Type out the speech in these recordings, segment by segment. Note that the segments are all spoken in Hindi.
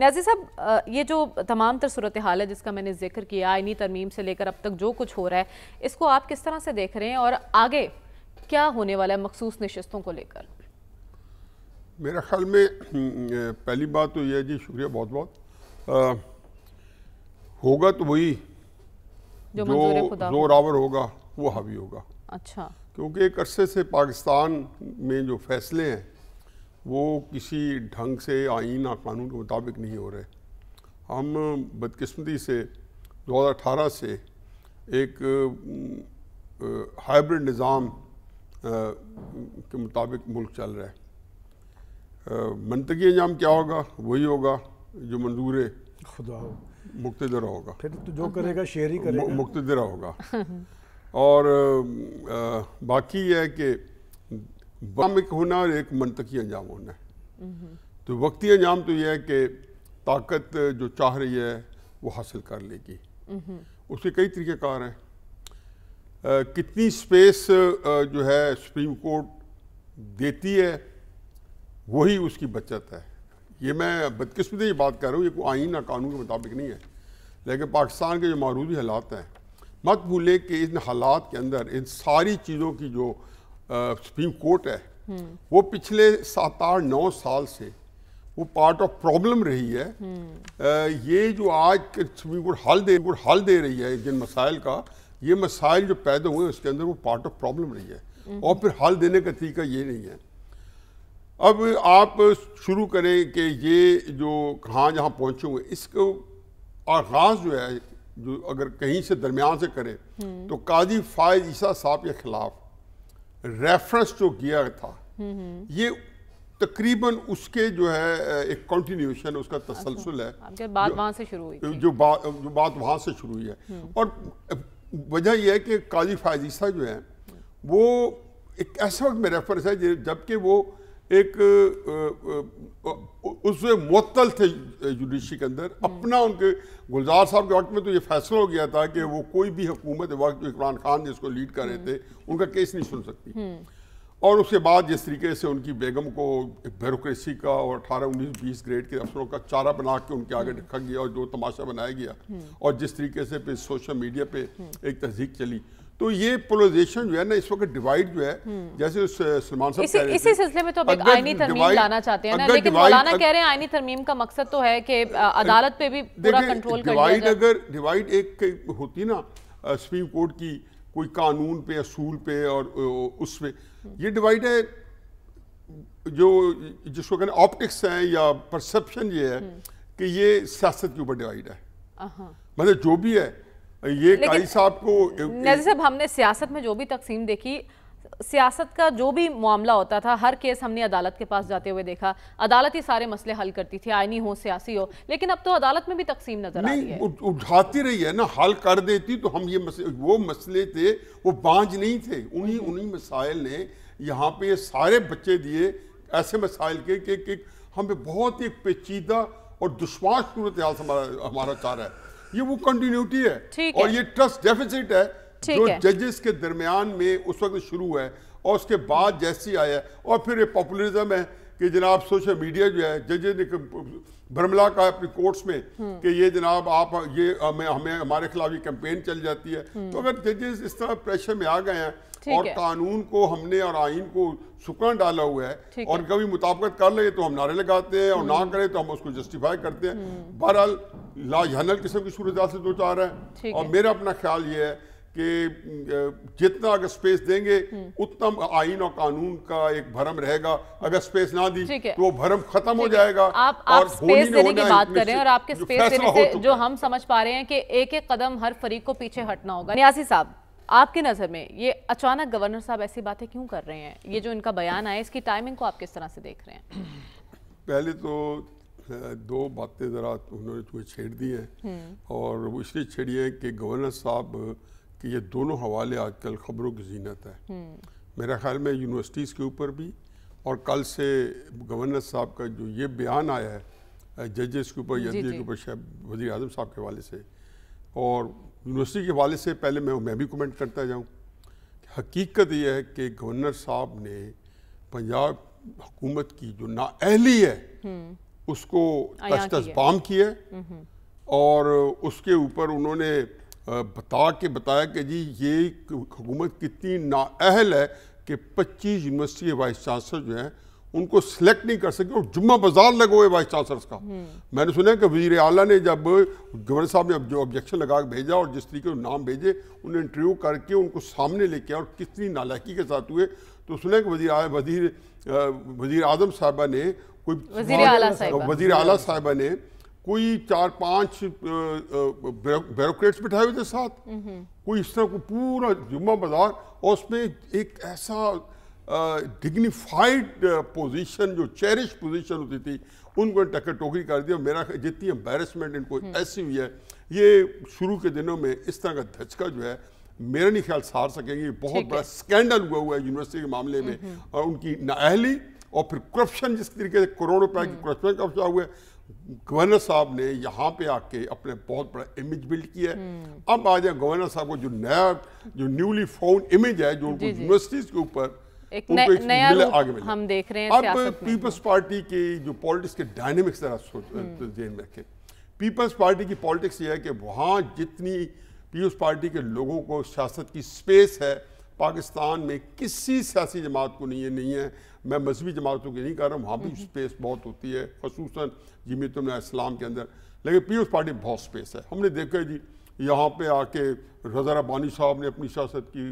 नाजी साहब ये जो तमाम तर सूरत हाल है जिसका मैंने जिक्र किया आइनी तरमीम से लेकर अब तक जो कुछ हो रहा है इसको आप किस तरह से देख रहे हैं और आगे क्या होने वाला है मखसूस नशस्तों को लेकर मेरे ख्याल में हम्म, पहली बात तो यह जी शुक्रिया बहुत बहुत आ, होगा तो वही जो, जो जोर होगा वो हावी होगा अच्छा क्योंकि एक अरसे से पाकिस्तान में जो फैसले हैं वो किसी ढंग से आइन और कानून के मुताबिक नहीं हो रहे हम बदकस्मती से 2018 से एक हाइब्रिड निज़ाम के मुताबिक मुल्क चल रहा है मनतगी अंजाम क्या होगा वही होगा जो मंजूर है खुदा हो होगा फिर तो जो करेगा शेयर ही करेगा मुख्तर होगा और बाकी है कि बम एक होना और एक मनतकी अंजाम होना है तो वक्ती अंजाम तो यह है कि ताकत जो चाह रही है वो हासिल कर लेगी उसके कई तरीक़ेकार हैं कितनी स्पेस जो है सुप्रीम कोर्ट देती है वही उसकी बचत है ये मैं बदकिस्मती बात कर रहा हूँ ये कोई आइन या कानून के मुताबिक नहीं है लेकिन पाकिस्तान के जो मरूजी हालात हैं मत भूलें कि इन हालात के अंदर इन सारी चीज़ों की जो सुप्रीम कोर्ट है वो पिछले सात आठ नौ साल से वो पार्ट ऑफ प्रॉब्लम रही है आ, ये जो आज सुप्रीम कोर्ट हल दे हल दे रही है जिन मसाइल का ये मसाइल जो पैदा हुए उसके अंदर वो पार्ट ऑफ प्रॉब्लम रही है और फिर हल देने का तरीका ये नहीं है अब आप शुरू करें कि ये जो कहाँ जहाँ पहुँचे हुए इसको आगाज जो है जो अगर कहीं से दरमियान से करें तो काजी फायद ईसा साहब के ख़िलाफ़ रेफरेंस जो किया था ये तकरीबन उसके जो है एक कंटिन्यूशन उसका तसलसल है अच्छा, बात वहां से शुरू हुई जो बात जो बात वहां से शुरू हुई है हम्म। और वजह यह है कि काजी फायदीसा जो है वो एक ऐसे वक्त में रेफरेंस है जबकि वो एक वे मअतल थे जुडिशी के अंदर हम्म। अपना उनके गुलजार साहब के वक्त में तो ये फैसला हो गया था कि वो कोई भी हुकूमत वक्त इमरान खान जिसको लीड कर रहे थे उनका केस नहीं सुन सकती हम्म। और उसके बाद जिस तरीके से उनकी बेगम को ब्यूरोसी का और अठारह उन्नीस बीस ग्रेड के अफसरों का चारा बना के उनके आगे हम्म। रखा गया और जो तमाशा बनाया गया और जिस तरीके से फिर सोशल मीडिया पे एक तहजीक चली तो ये पोलराइजेशन जो है ना इस वक्त डिवाइड जो है जैसे सलमान साहब इसी, इसी सिलसिले में तो अब एक आईनी तरमीम लाना चाहते हैं ना लेकिन मौलाना कह रहे हैं आईनी तरमीम का मकसद तो है कि अदालत पे भी पूरा कंट्रोल कर डिवाइड अगर डिवाइड एक होती ना सुप्रीम कोर्ट की कोई कानून पे असूल पे और उस पे ये डिवाइड है जो जिसको कहना ऑप्टिक्स है या परसेप्शन ये है कि ये सियासत के ऊपर डिवाइड है मतलब जो भी है ये काई साहब को नजर साहब हमने सियासत में जो भी तकसीम देखी सियासत का जो भी मामला होता था हर केस हमने अदालत के पास जाते हुए देखा अदालत ही सारे मसले हल करती थी आईनी हो सियासी हो लेकिन अब तो अदालत में भी तकसीम नजर नहीं, आ रही है उठाती रही है ना हल कर देती तो हम ये मसले वो मसले थे वो बांझ नहीं थे उन्हीं उन्हीं मसाइल ने यहाँ पे सारे बच्चे दिए ऐसे मसाइल के कि, कि बहुत ही पेचीदा और दुश्वार सूरत हमारा हमारा चाह रहा है ये वो कंटिन्यूटी है और ये ट्रस्ट डेफिसिट है जो जजेस के दरमियान में उस वक्त शुरू है और उसके बाद जैसी आया और फिर ये पॉपुलरिज्म है कि जनाब सोशल मीडिया जो है जजेस ने भरमला का अपनी कोर्ट्स में कि ये जनाब आप ये हमें हमें हमारे खिलाफ ये कैंपेन चल जाती है तो अगर जजेस इस तरह प्रेशर में आ गए हैं और कानून को हमने और आइन को सुकन डाला हुआ है और कभी मुताबकत कर ले तो हम नारे लगाते हैं और ना हम्म। करें तो हम उसको जस्टिफाई करते हैं हम्म। बहरहाल लाजहनल किस्म की सूरत से दो चार है और मेरा अपना ख्याल ये है कि जितना अगर स्पेस देंगे हम्म। उतना आइन और कानून का एक भरम रहेगा अगर स्पेस ना दी तो वो भरम खत्म हो जाएगा आप, आप और स्पेस देने की बात कर रहे हैं और आपके स्पेस देने से तो। जो हम समझ पा रहे हैं कि एक एक कदम हर फरीक को पीछे हटना होगा न्यासी साहब आपके नज़र में ये अचानक गवर्नर साहब ऐसी बातें क्यों कर रहे हैं ये जो इनका बयान आया इसकी टाइमिंग को आप किस तरह से देख रहे हैं पहले तो दो बातें ज़रा उन्होंने छेड़ दी हैं हम्म। और वो इसलिए छेड़ी है कि गवर्नर साहब कि ये दोनों हवाले आजकल ख़बरों की जीनत है हम्म। मेरा ख्याल में यूनिवर्सिटीज़ के ऊपर भी और कल से गवर्नर साहब का जो ये बयान आया है जजेस के ऊपर यदि के ऊपर शायद वजी अजम साहब के हवाले से और यूनिवर्सिटी के हवाले से पहले मैं मैं भी कमेंट करता जाऊँ हकीकत यह है कि गवर्नर साहब ने पंजाब हुकूमत की जो नाअहली है हम्म। उसको तस्तबाम किया हम्म, और उसके ऊपर उन्होंने बता के बताया कि जी ये हुकूमत कितनी नाअहल है कि 25 यूनिवर्सिटी के वाइस चांसलर जो हैं उनको सिलेक्ट नहीं कर सके और जुम्मा बाजार लगे हुए है वाइस चांसलर्स का हम्म। मैंने सुना कि वजीर अला ने जब गवर्नर साहब ने जो ऑब्जेक्शन लगा भेजा और जिस तरीके नाम भेजे उन्हें इंटरव्यू करके उनको सामने लेके और कितनी नालायकी के साथ हुए तो सुना कि वजीर वजीर वजीर आजम साहबा ने कोई वजीर आला साहबा ने कोई चार पांच ब्यूरोक्रेट्स बैठाए हुए थे साथ हम्म। कोई इस तरह को पूरा जुम्मा बाजार और उसमें एक ऐसा डिग्निफाइड पोजीशन जो चेरिश पोजीशन होती थी उनको टक्कर टोकरी कर दिया मेरा जितनी एम्बेरसमेंट इनको हम्म। ऐसी हुई है ये शुरू के दिनों में इस तरह का धचका जो है मेरा नहीं ख्याल सार सकेंगे बहुत बड़ा स्कैंडल हुआ हुआ है यूनिवर्सिटी के मामले में हम्म, और उनकी नाअहली और फिर करप्शन जिस तरीके से करोड़ों रुपए की करप्शन का हुआ है गवर्नर साहब ने यहाँ पे आके अपने बहुत बड़ा इमेज बिल्ड किया है हम्म। अब आ जाए गवर्नर साहब को जो नया जो न्यूली फाउंड इमेज है जो उनको यूनिवर्सिटीज के ऊपर एक नया, नया आगे मिला। हम देख रहे हैं अब पीपल्स पार्टी के जो पॉलिटिक्स के डायनेमिक्स जरा हम्म। में पीपल्स पार्टी की पॉलिटिक्स ये है कि वहाँ जितनी पीपल्स पार्टी के लोगों को सियासत की स्पेस है पाकिस्तान में किसी सियासी जमात को नहीं है नहीं है मैं मजहबी जमातों की नहीं कर रहा हूँ वहाँ भी स्पेस बहुत होती है खसूस जमीत इस्लाम के अंदर लेकिन पीपल्स पार्टी में बहुत स्पेस है हमने देखा जी यहाँ पे आके रजा रब्बानी साहब ने अपनी सियासत की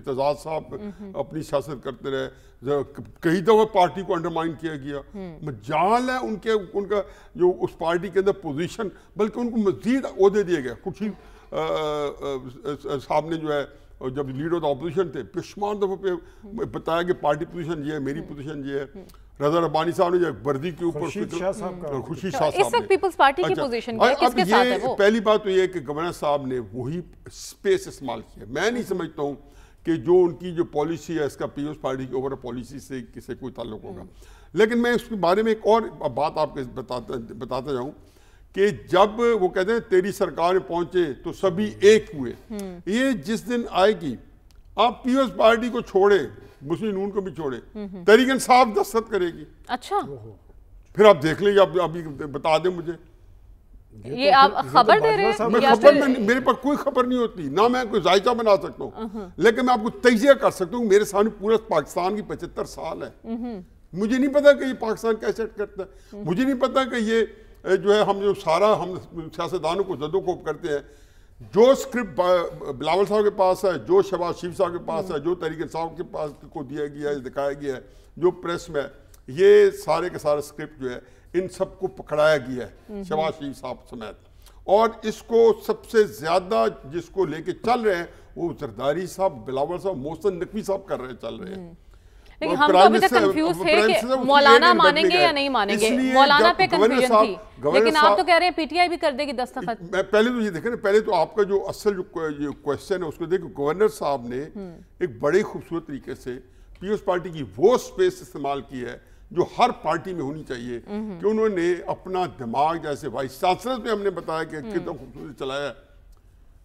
एतजाज साहब अपनी सियासत करते रहे कई दफ़ा पार्टी को अंडरमाइन किया गया मजाल हम्म। है उनके उनका जो उस पार्टी के अंदर पोजीशन बल्कि उनको मजीद अहदे दिए गए कुछ ही साहब ने जो है और जब लीडर ऑफ अपोजिशन थे पेशमान दफ़ों पे बताया कि पार्टी पोजीशन ये है मेरी पोजीशन हम्म। ये है हम्म। रजा रबानी साहब ने जब वर्दी के ऊपर खुशी अच्छा, शाह साहब इस वक्त पीपल्स पार्टी की पोजीशन अब ये पहली बात तो ये कि गवर्नर साहब ने वही स्पेस इस्तेमाल किया मैं नहीं हम्म। समझता हूँ कि जो उनकी जो पॉलिसी है इसका पीपल्स पार्टी की ओवर पॉलिसी से किसे कोई ताल्लुक होगा लेकिन मैं उसके बारे में एक और बात आपके बताता बताता जाऊँ कि जब वो कहते हैं तेरी सरकार पहुंचे तो सभी एक हुए ये जिस दिन आएगी आप पीएस पार्टी को छोड़े मुस्लिम नून को भी छोड़े तरीके साफ दस्तखत करेगी अच्छा फिर आप देख लेंगे आप अभी बता दें मुझे ये तो आप तो खबर दे रहे हैं खबर में मेरे पास कोई खबर नहीं होती ना मैं कोई जायका बना सकता हूँ लेकिन मैं आपको तजिया कर सकता हूँ मेरे सामने पूरा पाकिस्तान की पचहत्तर साल है मुझे नहीं पता कि ये पाकिस्तान कैसे करता है मुझे नहीं पता कि ये जो है हम जो सारा हम सियासतदानों को जदोकोप करते हैं जो स्क्रिप्ट बिलावल साहब के पास है जो शबाज शिव साहब के पास है जो तरीके साहब के पास को दिया गया है दिखाया गया है जो प्रेस में ये सारे के सारे स्क्रिप्ट जो है इन सबको पकड़ाया गया है हम्म, हम्म। शबाज शिव साहब समेत और इसको सबसे ज़्यादा जिसको लेके चल रहे हैं वो जरदारी साहब बिलावल साहब मोहसन नकवी साहब कर रहे चल रहे हैं हम्म। लेकिन हम तो अभी तक कंफ्यूज थे कि मौलाना मानेंगे या नहीं मानेंगे मौलाना पे कंफ्यूजन थी लेकिन आप तो कह रहे हैं पीटीआई भी कर देगी दस्तखत पहले तो ये देखें ना पहले तो आपका जो असल जो क्वेश्चन है उसको देखो गवर्नर साहब ने हम्म। एक बड़े खूबसूरत तरीके से पीएस पार्टी की वो स्पेस इस्तेमाल की है जो हर पार्टी में होनी चाहिए हम्म। कि उन्होंने अपना दिमाग जैसे वाइस चांसलर पे हमने बताया कि कितना हम्म। खूबसूरत चलाया है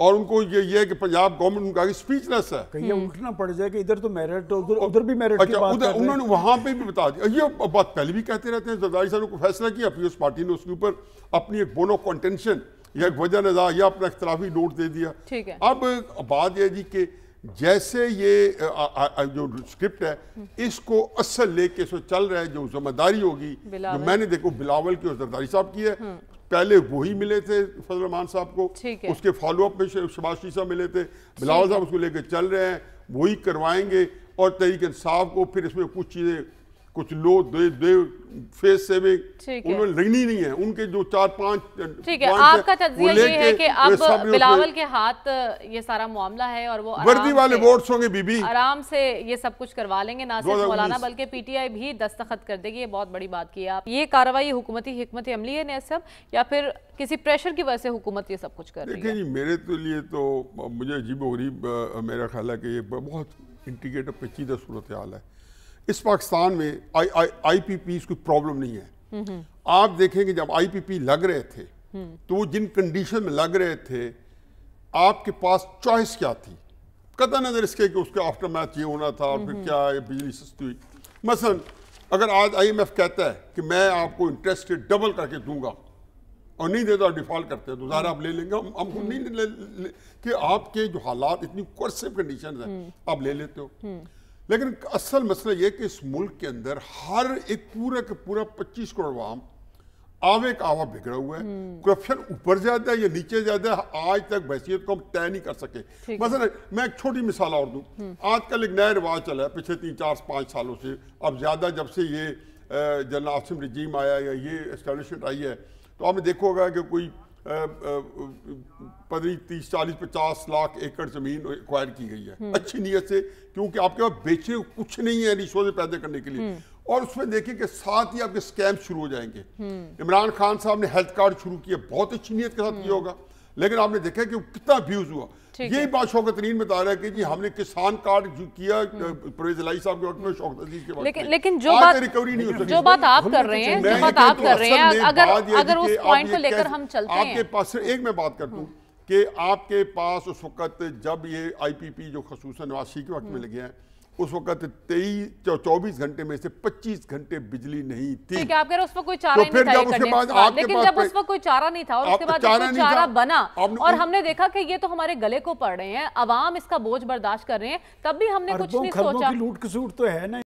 और उनको ये ये कि पंजाब गवर्नमेंट उनका स्पीचलेस है कहीं हम्म। उठना पड़ जाए कि इधर तो मेरिट उधर उधर भी मेरिट अच्छा, की बात उधर उन्होंने वहां पे भी बता दिया ये बात पहले भी कहते रहते हैं जरदारी साहब को फैसला किया पीएस पार्टी ने उसके ऊपर अपनी एक बोनो कॉन्टेंशन या एक वजह नजा या अपना इख्तलाफी नोट दे दिया अब बात यह जी कि जैसे ये आ, आ, आ, जो स्क्रिप्ट है हम्म। इसको असल लेके इसमें चल रहा है जो जिम्मेदारी होगी जो मैंने देखो बिलावल की और जरदारी साहब की है हम्म। पहले वो ही मिले थे फजल रहमान साहब को उसके फॉलोअप में शबाशी साहब मिले थे बिलावल साहब उसको लेकर चल रहे हैं वही करवाएंगे और तरीके साहब को फिर इसमें कुछ चीज़ें कुछ लो दे दे फेस से भी उन्हें लगनी नहीं है उनके जो चार पांच ठीक है आपका तजिया ये है कि अब बिलावल के हाथ ये सारा मामला है और वो वर्दी वाले वोट्स होंगे बीबी आराम से ये सब कुछ करवा लेंगे ना सिर्फ मौलाना बल्कि पीटीआई भी दस्तखत कर देगी ये बहुत बड़ी बात की आप ये कार्रवाई हुकूमती हमत अमली है सब या फिर किसी प्रेशर की वजह से हुकूमत ये सब कुछ कर रही है मेरे तो लिए तो मुझे अजीब गरीब मेरा ख्याल है कि ये बहुत इंटीग्रेटेड पेचीदा सूरत हाल है इस पाकिस्तान में I I I P P कोई प्रॉब्लम नहीं है आप देखेंगे जब आई पी पी लग रहे थे तो वो जिन कंडीशन में लग रहे थे आपके पास चॉइस क्या थी कदा नज़र इसके कि उसके आफ्टर मैच ये होना था और फिर क्या है बिजली सस्ती हुई मसलन अगर आज आईएमएफ कहता है कि मैं आपको इंटरेस्ट डबल करके दूंगा और नहीं देता डिफॉल्ट करते तो ज़ाहिर आप ले लेंगे हम हमको नहीं ले, ले, ले, कि आपके जो हालात इतनी कोर्सिव कंडीशन है आप ले लेते हो लेकिन असल मसला यह कि इस मुल्क के अंदर हर एक पूरा के पूरा पच्चीस करोड़ वाम आवे का आवा बिगड़ा हुआ है हम्म। करप्शन ऊपर ज्यादा है या नीचे ज्यादा आज तक बहसीत को हम तय नहीं कर सके मसल मैं एक छोटी मिसाल और दूं हम्म। आजकल एक नया रिवाज चला है पिछले तीन चार पाँच सालों से अब ज्यादा जब से ये जनरल आसिम रिजीम आया या ये इस्टेब्लिशमेंट आई है तो आपने देखोगा कि कोई पंद्रह तीस चालीस पचास लाख एकड़ जमीन एक्वायर की गई है हम्म। अच्छी नीयत से क्योंकि आपके पास बेचे कुछ नहीं है रिसोर्स पैदा करने के लिए हम्म। और उसमें देखें कि साथ ही आपके स्कैम शुरू हो जाएंगे हम्म। इमरान खान साहब ने हेल्थ कार्ड शुरू किया बहुत अच्छी नीयत के साथ किया होगा लेकिन आपने देखा कि कितना अब्यूज हुआ यही बात शौकत रीन बता रहा है कि जी हमने किसान कार्ड जो किया परवेज लाई साहब के वक्त में शौकत अजीज के लेकिन लेकिन जो बात रिकवरी नहीं हो सकती जो बात आप तो कर रहे हैं जो बात आप कर रहे हैं अगर अगर उस पॉइंट को लेकर हम चलते हैं आपके पास एक मैं बात कर दूं कि आपके पास उस वक्त जब ये आईपीपी जो खसूस नवासी के वक्त में हम्म। लगे हैं उस वक्त तेईस चौबीस घंटे में से पच्चीस घंटे बिजली नहीं थी ठीक है आप कह रहे उस वक्त कोई चारा तो नहीं था उसके बाद लेकिन पास जब उस वक्त कोई चारा नहीं था और उसके बाद चारा, चारा बना और हमने देखा कि ये तो हमारे गले को पड़ रहे हैं अवाम इसका बोझ बर्दाश्त कर रहे हैं तब भी हमने कुछ नहीं सोचा लूट कसूट तो है ना